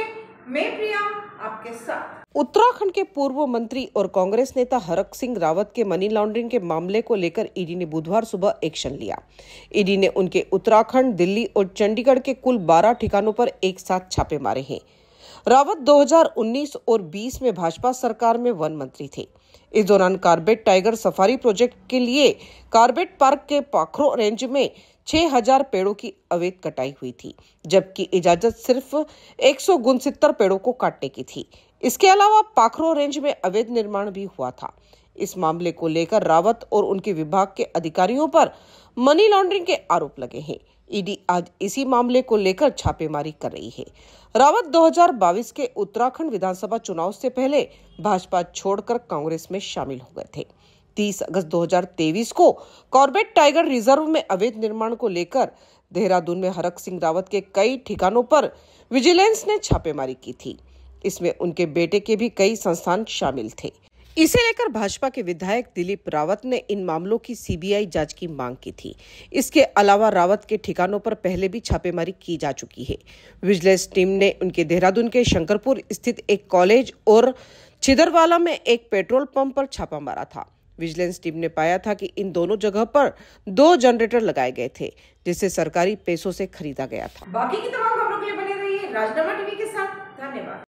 से मैं प्रिया आपके साथ उत्तराखंड के पूर्व मंत्री और कांग्रेस नेता हरक सिंह रावत के मनी लॉन्ड्रिंग के मामले को लेकर ईडी ने बुधवार सुबह एक्शन लिया ईडी ने उनके उत्तराखंड दिल्ली और चंडीगढ़ के कुल 12 ठिकानों पर एक साथ छापे मारे हैं रावत 2019 और 20 में भाजपा सरकार में वन मंत्री थे इस दौरान कार्बेट टाइगर सफारी प्रोजेक्ट के लिए कार्बेट पार्क के पाखरो रेंज में 6000 पेड़ों की अवैध कटाई हुई थी जबकि इजाजत सिर्फ एक पेड़ों को काटने की थी इसके अलावा पाखरो रेंज में अवैध निर्माण भी हुआ था इस मामले को लेकर रावत और उनके विभाग के अधिकारियों पर मनी लॉन्ड्रिंग के आरोप लगे हैं ईडी आज इसी मामले को लेकर छापेमारी कर रही है रावत 2022 के उत्तराखंड विधानसभा चुनाव से पहले भाजपा छोड़कर कांग्रेस में शामिल हो गए थे 30 अगस्त 2023 को कॉर्बेट टाइगर रिजर्व में अवैध निर्माण को लेकर देहरादून में हरक सिंह रावत के कई ठिकानों पर विजिलेंस ने छापेमारी की थी इसमें उनके बेटे के भी कई संस्थान शामिल थे इसे लेकर भाजपा के विधायक दिलीप रावत ने इन मामलों की सीबीआई जांच की मांग की थी इसके अलावा रावत के ठिकानों पर पहले भी छापेमारी की जा चुकी है विजिलेंस टीम ने उनके देहरादून के शंकरपुर स्थित एक कॉलेज और छिदरवाला में एक पेट्रोल पंप पर छापा मारा था विजिलेंस टीम ने पाया था कि इन दोनों जगह पर दो जनरेटर लगाए गए थे जिसे सरकारी पैसों से खरीदा गया था बाकी की तमाम खबरों के लिए बने रहिए राजनामा टीवी के साथ धन्यवाद